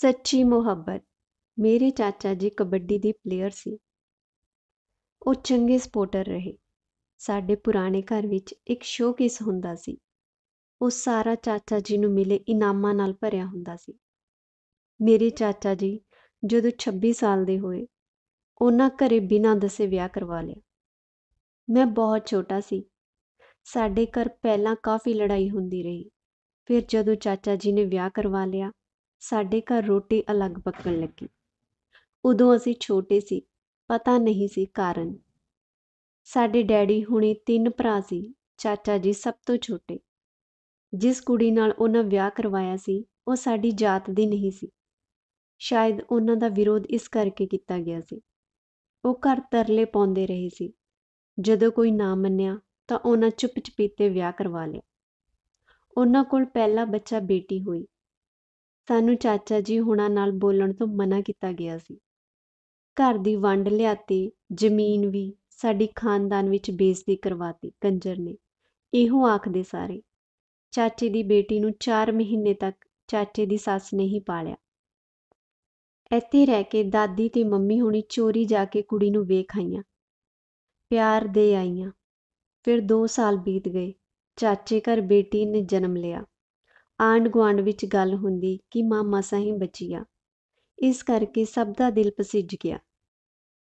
ਸੱਚੀ ਮੁਹੱਬਤ ਮੇਰੇ ਚਾਚਾ ਜੀ ਕਬੱਡੀ ਦੇ ਪਲੇਅਰ ਸੀ ਉਹ ਚੰਗੇ ਸਪੋਰਟਰ ਰਹੇ ਸਾਡੇ ਪੁਰਾਣੇ ਘਰ ਵਿੱਚ ਇੱਕ ਸ਼ੋਕੇਸ ਹੁੰਦਾ ਸੀ ਉਹ ਸਾਰਾ ਚਾਚਾ ਜੀ ਨੂੰ ਮਿਲੇ ਇਨਾਮਾਂ ਨਾਲ ਭਰਿਆ ਹੁੰਦਾ ਸੀ ਮੇਰੇ ਚਾਚਾ ਜੀ ਜਦੋਂ 26 ਸਾਲ ਦੇ ਹੋਏ ਉਹਨਾਂ ਘਰੇ ਬਿਨਾਂ ਦੱਸੇ ਵਿਆਹ ਕਰਵਾ ਲਿਆ ਮੈਂ ਬਹੁਤ ਛੋਟਾ ਸੀ ਸਾਡੇ ਘਰ ਪਹਿਲਾਂ ਕਾਫੀ ਲੜਾਈ ਹੁੰਦੀ ਰਹੀ ਫਿਰ ਜਦੋਂ ਚਾਚਾ ਜੀ ਨੇ ਵਿਆਹ ਕਰਵਾ ਲਿਆ ਸਾਡੇ ਘਰ ਰੋਟੀ ਅਲੱਗ ਪੱਕਣ ਲੱਗੀ ਉਦੋਂ ਅਸੀਂ ਛੋਟੇ ਸੀ ਪਤਾ ਨਹੀਂ ਸੀ ਕਾਰਨ ਸਾਡੇ ਡੈਡੀ ਹੁਣੇ ਤਿੰਨ ਭਰਾ ਸੀ ਚਾਚਾ ਜੀ ਸਭ ਤੋਂ ਛੋਟੇ ਜਿਸ ਕੁੜੀ ਨਾਲ ਉਹਨਾਂ ਵਿਆਹ ਕਰਵਾਇਆ ਸੀ ਉਹ ਸਾਡੀ ਜਾਤ ਦੀ ਨਹੀਂ ਸੀ ਸ਼ਾਇਦ ਉਹਨਾਂ ਦਾ ਵਿਰੋਧ ਇਸ ਕਰਕੇ ਕੀਤਾ ਗਿਆ ਸੀ ਉਹ ਘਰ ਤਰਲੇ ਪਾਉਂਦੇ ਰਹੇ ਸੀ ਜਦੋਂ ਕੋਈ ਨਾ ਮੰਨਿਆ ਤਾਂ ਉਹਨਾਂ ਚੁੱਪ ਚਪੀਤੇ ਵਿਆਹ ਕਰਵਾ ਲਿਆ ਉਹਨਾਂ ਕੋਲ ਪਹਿਲਾ ਬੱਚਾ ਬੇਟੀ ਹੋਈ ਸਾਨੂੰ ਚਾਚਾ ਜੀ ਹੁਣਾਂ ਨਾਲ ਬੋਲਣ ਤੋਂ ਮਨਾ ਕੀਤਾ ਗਿਆ ਸੀ ਘਰ ਦੀ ਵੰਡ ਲਿਆਤੀ ਜ਼ਮੀਨ ਵੀ ਸਾਡੀ ਖਾਨਦਾਨ ਵਿੱਚ ਬੇਇੱਜ਼ਤੀ ਕਰਵਾਤੀ ਕੰਜਰ ਨੇ ਇਹੋ ਆਖਦੇ ਸਾਰੇ ਚਾਚੇ ਦੀ ਬੇਟੀ ਨੂੰ 4 ਮਹੀਨੇ ਤੱਕ ਚਾਚੇ ਦੀ ਸੱਸ ਨੇ ਹੀ ਪਾਲਿਆ ਇੱਥੇ ਰਹਿ ਕੇ ਦਾਦੀ ਤੇ ਮੰਮੀ ਹੁਣੀ ਚੋਰੀ ਜਾ ਕੇ ਕੁੜੀ ਨੂੰ ਵੇਖ ਆਈਆਂ ਪਿਆਰ ਦੇ ਆਈਆਂ ਫਿਰ 2 ਸਾਲ ਬੀਤ ਗਏ ਚਾਚੇ ਘਰ ਬੇਟੀ ਨੇ ਜਨਮ ਲਿਆ ਆਂਡ ਗਵਾਂਡ ਵਿੱਚ ਗੱਲ ਹੁੰਦੀ ਕਿ ਮਾਮਾ ਸਾਹਿਬ ਹੀ ਇਸ ਕਰਕੇ ਸਭ ਦਾ ਦਿਲ ਪਸਿੱਜ ਗਿਆ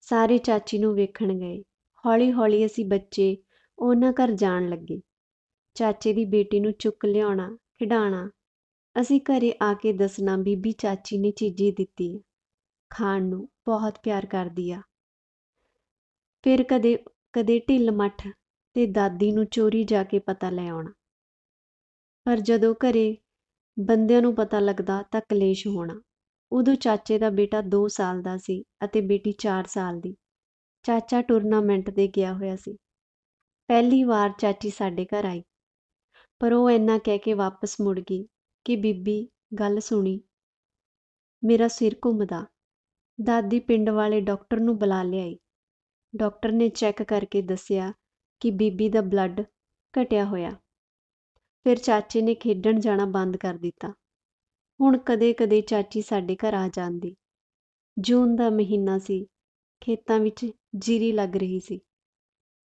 ਸਾਰੇ ਚਾਚੀ ਨੂੰ ਵੇਖਣ ਗਏ ਹੌਲੀ-ਹੌਲੀ ਅਸੀਂ ਬੱਚੇ ਉਹਨਾਂ ਘਰ ਜਾਣ ਲੱਗੇ ਚਾਚੇ ਦੀ ਬੇਟੀ ਨੂੰ ਚੁੱਕ ਲਿਆਉਣਾ ਖਿਡਾਣਾ ਅਸੀਂ ਘਰੇ ਆ ਕੇ ਦੱਸਣਾ ਬੀਬੀ ਚਾਚੀ ਨੇ ਚੀਜ਼ੀ ਦਿੱਤੀ ਖਾਣ ਨੂੰ ਬਹੁਤ ਪਿਆਰ ਕਰਦੀ ਆ ਫਿਰ ਕਦੇ ਕਦੇ ਢਿੱਲ ਮੱਠ ਤੇ ਦਾਦੀ ਨੂੰ ਚੋਰੀ ਜਾ ਕੇ ਪਤਾ ਲੈ ਆਉਣਾ ਪਰ ਜਦੋਂ ਘਰੇ ਬੰਦਿਆਂ ਨੂੰ ਪਤਾ ਲੱਗਦਾ ਤਾਂ ਕਲੇਸ਼ ਹੋਣਾ ਉਦੋਂ ਚਾਚੇ ਦਾ ਬੇਟਾ 2 ਸਾਲ ਦਾ ਸੀ ਅਤੇ ਬੇਟੀ 4 ਸਾਲ ਦੀ ਚਾਚਾ ਟੂਰਨਾਮੈਂਟ ਦੇ ਗਿਆ ਹੋਇਆ ਸੀ ਪਹਿਲੀ ਵਾਰ ਚਾਚੀ ਸਾਡੇ ਘਰ ਆਈ ਪਰ ਉਹ ਇੰਨਾ ਕਹਿ ਕੇ ਵਾਪਸ ਮੁੜ ਗਈ ਕਿ ਬੀਬੀ ਗੱਲ ਸੁਣੀ ਮੇਰਾ ਸਿਰ ਘੁੰਮਦਾ ਦਾਦੀ ਪਿੰਡ ਵਾਲੇ ਡਾਕਟਰ ਨੂੰ ਬੁਲਾ ਲਿਆਈ ਡਾਕਟਰ ਨੇ ਚੈੱਕ ਕਰਕੇ ਦੱਸਿਆ ਕਿ ਬੀਬੀ ਦਾ ਬਲੱਡ ਘਟਿਆ ਹੋਇਆ ਫਿਰ ਚਾਚੇ ਨੇ ਖੇਡਣ ਜਾਣਾ ਬੰਦ ਕਰ ਦਿੱਤਾ ਹੁਣ ਕਦੇ-ਕਦੇ ਚਾਚੀ ਸਾਡੇ ਘਰ ਆ ਜਾਂਦੀ ਜੂਨ ਦਾ ਮਹੀਨਾ ਸੀ ਖੇਤਾਂ ਵਿੱਚ ਜੀਰੀ ਲੱਗ ਰਹੀ ਸੀ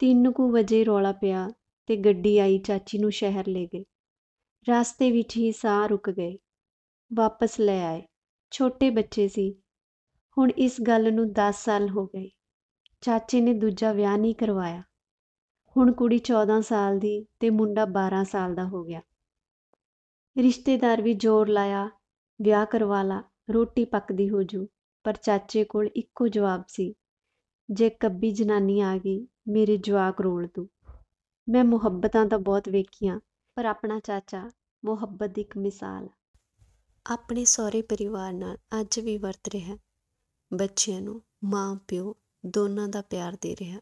3 ਕੁ ਵਜੇ ਰੌਲਾ ਪਿਆ ਤੇ ਗੱਡੀ ਆਈ ਚਾਚੀ ਨੂੰ ਸ਼ਹਿਰ ਲੈ ਗਏ ਰਸਤੇ ਵਿੱਚ ਹੀ ਸਾਹ ਰੁਕ ਗਏ ਵਾਪਸ ਲੈ ਆਏ ਛੋਟੇ ਬੱਚੇ ਸੀ ਹੁਣ ਇਸ ਗੱਲ ਨੂੰ 10 ਸਾਲ ਹੋ ਗਏ ਚਾਚੇ ਨੇ ਦੂਜਾ ਵਿਆਹ ਨਹੀਂ ਕਰਵਾਇਆ ਹੁਣ ਕੁੜੀ 14 ਸਾਲ ਦੀ ਤੇ ਮੁੰਡਾ 12 ਸਾਲ ਦਾ ਹੋ ਗਿਆ ਰਿਸ਼ਤੇਦਾਰ ਵੀ ਜ਼ੋਰ ਲਾਇਆ ਵਿਆਹ ਕਰਵਾ ਲਾ ਰੋਟੀ ਪੱਕਦੀ ਹੋ ਜੂ ਪਰ ਚਾਚੇ ਕੋਲ ਇੱਕੋ ਜਵਾਬ ਸੀ ਜੇ ਕੱਬੀ ਜਨਾਨੀ ਆ ਗਈ ਮੇਰੇ ਜਵਾਕ ਰੋਲ ਤੂੰ ਮੈਂ ਮੁਹੱਬਤਾਂ ਤਾਂ ਬਹੁਤ ਵੇਖੀਆਂ ਪਰ ਆਪਣਾ ਚਾਚਾ ਮੁਹੱਬਤ ਦੀ ਇੱਕ ਮਿਸਾਲ ਆਪਣੇ ਸਹੁਰੇ ਪਰਿਵਾਰ ਨਾਲ ਅੱਜ ਵੀ ਵਰਤ ਰਿਹਾ ਬੱਚਿਆਂ ਨੂੰ ਮਾਂ ਪਿਓ ਦੋਨਾਂ ਦਾ ਪਿਆਰ ਦੇ ਰਿਹਾ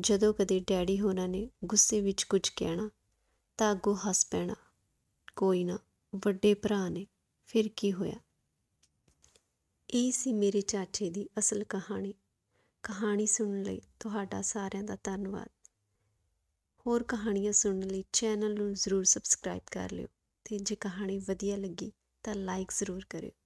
ਜਦੋਂ ਕਦੇ ਡੈਡੀ ਹੋਣਾ ਨੇ ਗੁੱਸੇ ਵਿੱਚ ਕੁਝ ਕਹਿਣਾ ਤਾਂ ਅੱਗੋਂ ਹੱਸ ਪੈਣਾ ਕੋਈ ਨਾ ਵੱਡੇ ਭਰਾ ਨੇ ਫਿਰ ਕੀ ਹੋਇਆ ਇਹ ਸੀ ਮੇਰੇ ਚਾਚੇ ਦੀ ਅਸਲ ਕਹਾਣੀ ਕਹਾਣੀ ਸੁਣਨ ਲਈ ਤੁਹਾਡਾ ਸਾਰਿਆਂ ਦਾ ਧੰਨਵਾਦ ਹੋਰ ਕਹਾਣੀਆਂ ਸੁਣਨ ਲਈ ਚੈਨਲ ਨੂੰ ਜ਼ਰੂਰ ਸਬਸਕ੍ਰਾਈਬ ਕਰ ਲਿਓ ਤੇ ਜੇ ਕਹਾਣੀ ਵਧੀਆ ਲੱਗੀ ਤਾਂ ਲਾਈਕ ਜ਼ਰੂਰ ਕਰਿਓ